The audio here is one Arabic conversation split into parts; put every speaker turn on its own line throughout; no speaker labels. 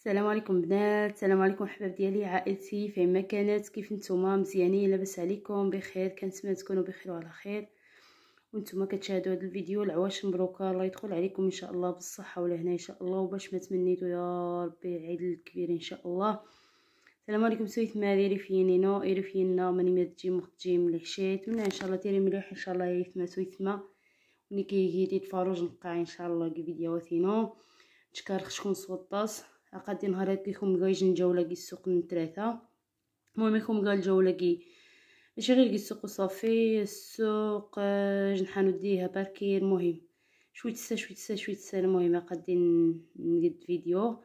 السلام عليكم بنات السلام عليكم حباب ديالي عائلتي فين ما كانت كيف نتوما مزيانين لاباس عليكم بخير كنتمنى تكونوا بخير وعلى خير وانتم كتشاهدوا هذا الفيديو العواش مبروكه الله يدخل عليكم ان شاء الله بالصحه ولهنا ان شاء الله وباش ما تمنيتوا يا ربي العيد الكبير ان شاء الله السلام عليكم سويت مالي ريفيني نو ريفينا ماني ما تجي مختي ملي ان شاء الله تيري مليح ان شاء الله يثما سويت ما ملي كيجي تفاروج نقع ان شاء الله كي فيديوهاتي نو تشكر خشكون صوت غادي نهار ليكم كايج نجاولا كي السوق من ثلاثه المهم يكون قال جوله كي ماشي غير كي السوق وصافي السوق آه، جنحانو ديها باركير المهم شويه تسا شوي تسا شوي تسا المهم غادي نقد فيديو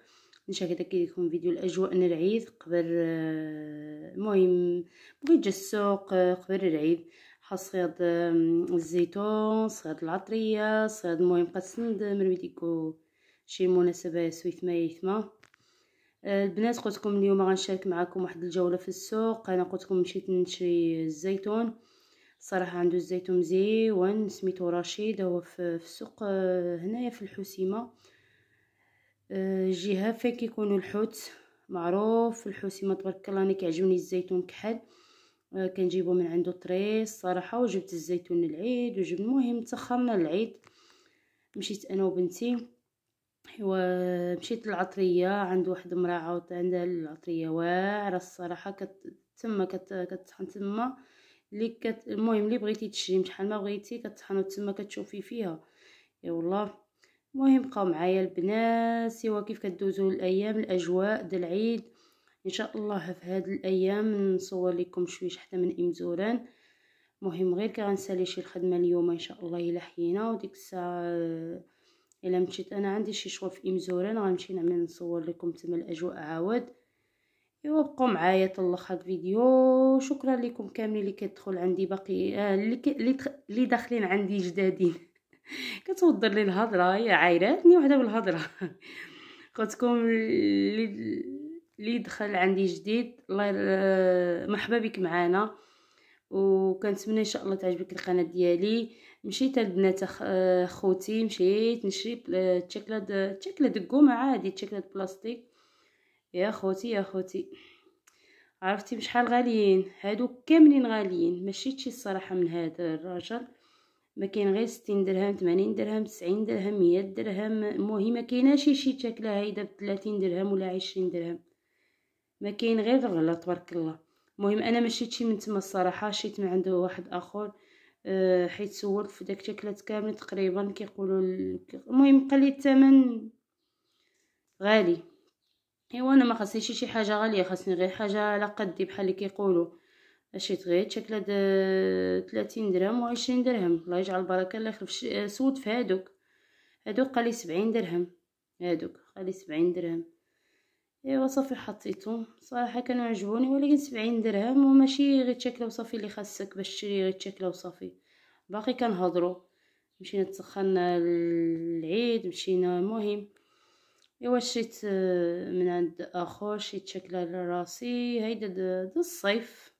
نشاهد شاء ليكم فيديو الاجواء العيد قبل آه، المهم بغيت جا السوق آه، قبل العيد حصيد الزيتون صياد العطريه صياد المهم قد سند مرويديكو شي مناسبه سويت ما يتما آه، البنات قلت لكم اليوم غنشارك معكم واحد الجوله في السوق انا قلت لكم مشيت نشري الزيتون صراحه عنده الزيتون مزيون سميتو رشيد هو في السوق آه، هنايا في الحسيمه الجهه آه، فين كيكونوا الحوت معروف في الحسيمه تبارك الله انا كيعجبني الزيتون كحل كنجيبو من عنده طريس صراحه وجبت الزيتون العيد وجبت المهم تسخرنا العيد مشيت انا وبنتي ومشيت للعطرية عند واحد مرا عاوت عندها العطرية واعرة الصراحة كت تما كت كتطحن تما لي كت المهم لي بغيتي تشري شحال ما بغيتي كتطحنو تما كتشوفي فيها يا والله المهم بقاو معايا البنات سوا كيف كدوزو الايام الاجواء ديال العيد ان شاء الله في هاد الايام نصور لكم شويه حتى من ام زوران المهم غير كنسالي شي الخدمه اليوم ان شاء الله الا حيينا وديك الساعه الا مشيت انا عندي شي شغل في امزورين غنمشي نعمل نصور لكم تما الاجواء عاود ايوا بقوا معايا تلخ هاد الفيديو شكرا لكم كاملين اللي كتدخل عندي باقي آه، اللي آه اللي, داخلين عندي جدادين كتوضر لي الهضره يا عايراتني وحده بالهضره قلتكم اللي اللي دخل عندي جديد الله آه، مرحبا بك معانا وكنتمنى ان شاء الله تعجبك القناه ديالي مشيت البنات خوتي مشيت نشري تشكلاد تشكلاد دكومه عادي تشكلاد بلاستيك يا خوتي يا خوتي عرفتي شحال غاليين هادو كاملين غاليين شي الصراحه من هذا الراجل ما كاين غير 60 درهم 80 درهم 90 درهم 100 درهم المهم ما كايناش شي تشكله هايده ب 30 درهم ولا 20 درهم ما كاين غير الغلا تبارك الله المهم انا مشيت شي من تما الصراحه شيت من عنده واحد اخر آه، حيت سولت في داك الشكلات كامل تقريبا كيقولوا المهم قال لي الثمن غالي ايوا انا ما خصنيش شي حاجه غاليه خصني غير حاجه على قدي بحال اللي كيقولوا شريت غير شكل د 30 آه، درهم و20 درهم الله يجعل البركه الله يخلف آه، سولت في هادوك هادوك قال لي 70 درهم هادوك قال لي 70 درهم ايوا صافي حطيتهم صراحه كانوا عجبوني ولكن سبعين درهم وماشي غير تشكله وصافي اللي خاصك باش تشري غير تشكله وصافي باقي كنهضروا مشينا تسخنا العيد مشينا مهم ايوا شريت آه، من عند اخو شي تشكله لراسي هيدا د الصيف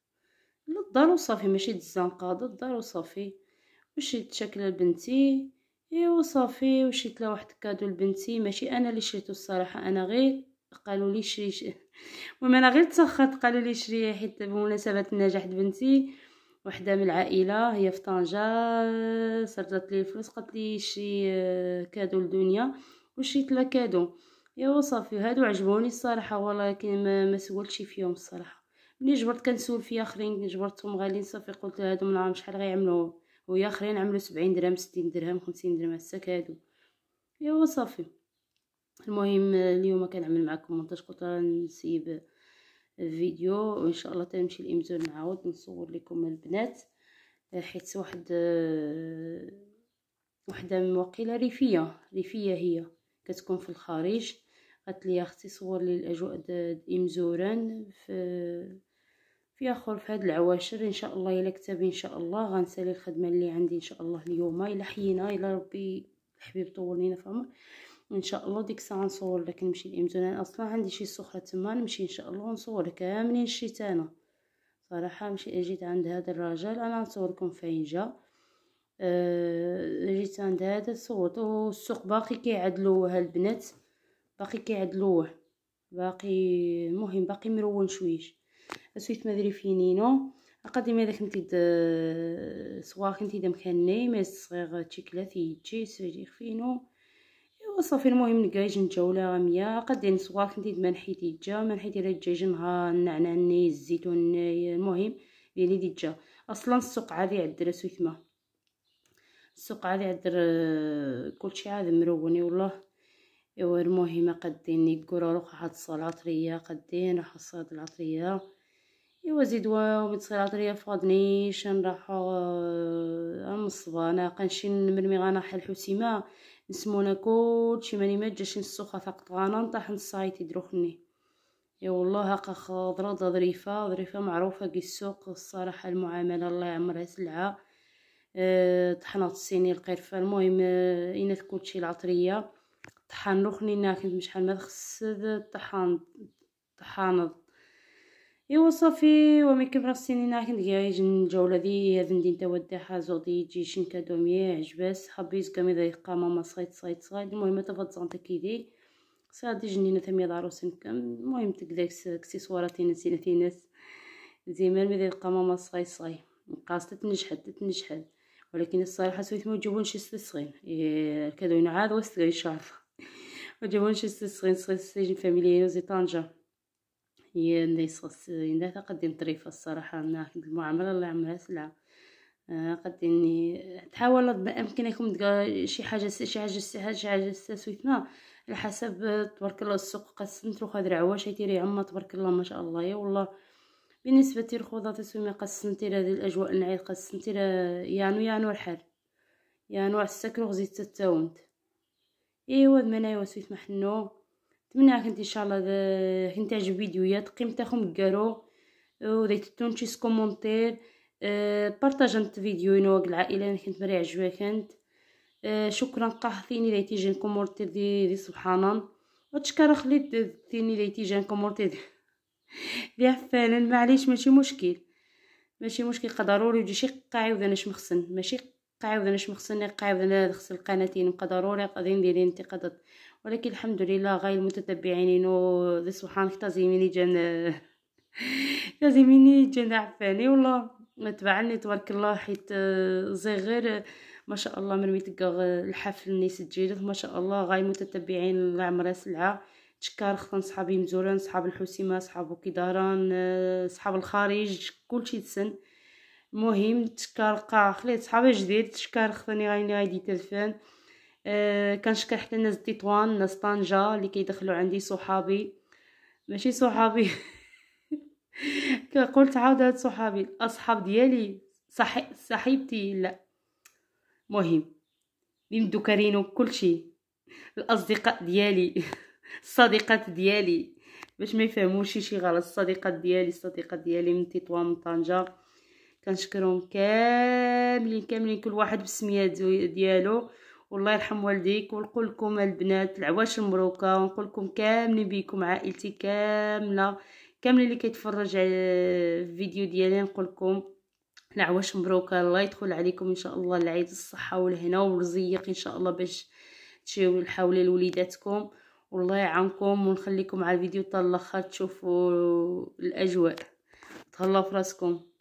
للدار وصافي ماشي الزنقه للدار وصافي وشريت تشكله لبنتي ايوا صافي وشريت لها واحد الكادو لبنتي ماشي انا اللي شريته الصراحه انا غير قالوا لي شري المهم انا غير تسخط قالوا لي شري حيت بمناسبه نجاح بنتي وحده من العائله هي في طنجه سردت لي الفلوس قالت لي شري آه، كادو لدنيا وشريت لها كادو ايوا صافي هادو عجبوني الصراحه ولكن ما, ما سولتش فيهم الصراحه ملي جبرت كنسول في اخرين جبرتهم غاليين صافي قلت هادو من عام شحال غيعملوا ويا اخرين عملوا 70 درهم 60 درهم 50 درهم هسا كادو ايوا صافي المهم اليوم كنعمل معكم مونتاج قلت نسيب فيديو وان شاء الله تنمشي الامزون نعاود نصور لكم البنات حيت واحد وحده وقيله ريفيه ريفيه هي كتكون في الخارج قالت لي اختي صور لي الاجواء امزوران في في اخر في هاد العواشر ان شاء الله الا كتاب ان شاء الله غنسالي الخدمه اللي عندي ان شاء الله اليوم الا حيينا الا ربي الحبيب طول لينا في عمر وان شاء الله ديك الساعه نصور لك نمشي لامتون انا اصلا عندي شي سخره تما نمشي ان شاء الله نصور كاملين شيت انا صراحه مشي اجيت عند هذا الرجل انا لكم فين جا أه جيت عند هذا صوت والسوق باقي كيعدلوه البنات باقي كيعدلوه باقي المهم باقي مرون شويش اسويت ما دري فينينو اقدم هذاك نتيد صغار كنتي دمكني مي صغير صغير تشي سيري فينو خفينو وصافي المهم الكايج نتاولا غاميه قدين صغار كنتي ما نحيتي جا ما نحيتي لا الدجاج نهار النعناع ني الزيتون المهم يعني ديجا اصلا السوق عادي عدرا سويتما السوق عادي عدر آه، كلشي عاد مروني والله ايوا المهم قدي نكور روح حد العطريه قدي راح الصلاه العطريه ايوا زيد واو العطريه فاضنيش نروحو ام آه، الصبانه قنشي نمرمي غنحل حسيمه نسمونا كلشي ماني ما جاش نسخه فقط غننطح نصايتي دروخني يا والله هاكا خضرة ظريفة ظريفة معروفة كي السوق الصراحة المعاملة الله يعمرها سلعة أه طحنات الصيني القرفة المهم اين إنا كلشي العطرية طحن روخني ناكل شحال ما تخص طحن طحانه ايوا صافي ومن كبر السنين راه كندير جن الجوله هذ مدينه وداحه زودي تجي شنكا دومي عجباس حبيت كامي ضيقه ماما صغيت صغيت صغيت المهم تفض زونتا كيدي صادي جنينه ثمي دارو سنكم المهم تكداك اكسسوارات ناس زي ما مي ضيقه ماما صغيت صغيت قاصت تنجحد تنجحت ولكن الصراحه سويت ما جابون شي صغير إيه كادو ينعاد وسط الشعر ما جابون شي صغير صغير سجن فاميلي زي طنجه هي اللي يصغص إذا تقدم طريفة الصراحة أنا المعاملة الله عملها سلعة آه، قد اني تحاول بامكانكم شي حاجه شي حاجه شي حاجه شي حاجه سويتنا على حسب آه، تبارك الله السوق قسمت خضر العواش تيري عما تبارك الله ما شاء الله يا والله بالنسبه للخوضة تسويمه قسمتي هذه الاجواء نعيد قسمتي قسمت يانو يانو الحر يانو السكر غزيت التاونت ايوا منايا وسويت محنو نتمنى كنت ان شاء الله كنت تعجب فيديوهات تاعكم كارو وديت تونتشيس كومونتير أه بارطاجنت فيديو نوق العائله كنت مري عجبها كانت أه شكرا قاحثيني لي تيجي كومونتير دي, دي سبحان وتشكر خليت ثيني لي تيجي كومونتير دي, فعلا معليش ماشي مشكل ماشي مشكل ضروري يجي شي قاعي وذا نش مخسن ماشي قاعي وذا نش مخسن قاعي وذا نغسل قناتين ضروري قاعدين ندير انتقادات ولكن الحمد لله غاي المتتبعين انه ذي سبحانك تازميني جن تازميني جن عفاني والله تبعني تبارك الله حيت آه، زي غير ما شاء الله من ميتقا الحفل اللي سجلت ما شاء الله غاي متتبعين لعمرها سلعه تشكر خطن صحابي مزوران صحاب الحسيمه صحاب كيداران آه، صحاب الخارج كلشي تسن المهم تشكر قاع خليت صحابي جديد تشكر خصني غايني غايدي تلفان آه، كنشكر حتى ناس تطوان ناس طنجه اللي كيدخلوا عندي صحابي ماشي صحابي قلت عاود هاد صحابي الاصحاب ديالي صح... صاحبتي لا مهم اللي مدكرينو كلشي الاصدقاء ديالي الصديقات ديالي باش ما يفهموش شي غلط الصديقات ديالي الصديقات ديالي من تطوان من طنجه كنشكرهم كاملين كاملين كل واحد بسميات ديالو والله يرحم والديك ونقول لكم البنات العواش مبروكه ونقول لكم كاملين بيكم عائلتي كامله كامل اللي كيتفرج على الفيديو ديالي نقول لكم العواش مبروكه الله يدخل عليكم ان شاء الله العيد الصحه والهنا والرزيق ان شاء الله باش تشيو الحولة لوليداتكم والله يعاونكم ونخليكم على الفيديو طال الاخر تشوفوا الاجواء تهلاو فراسكم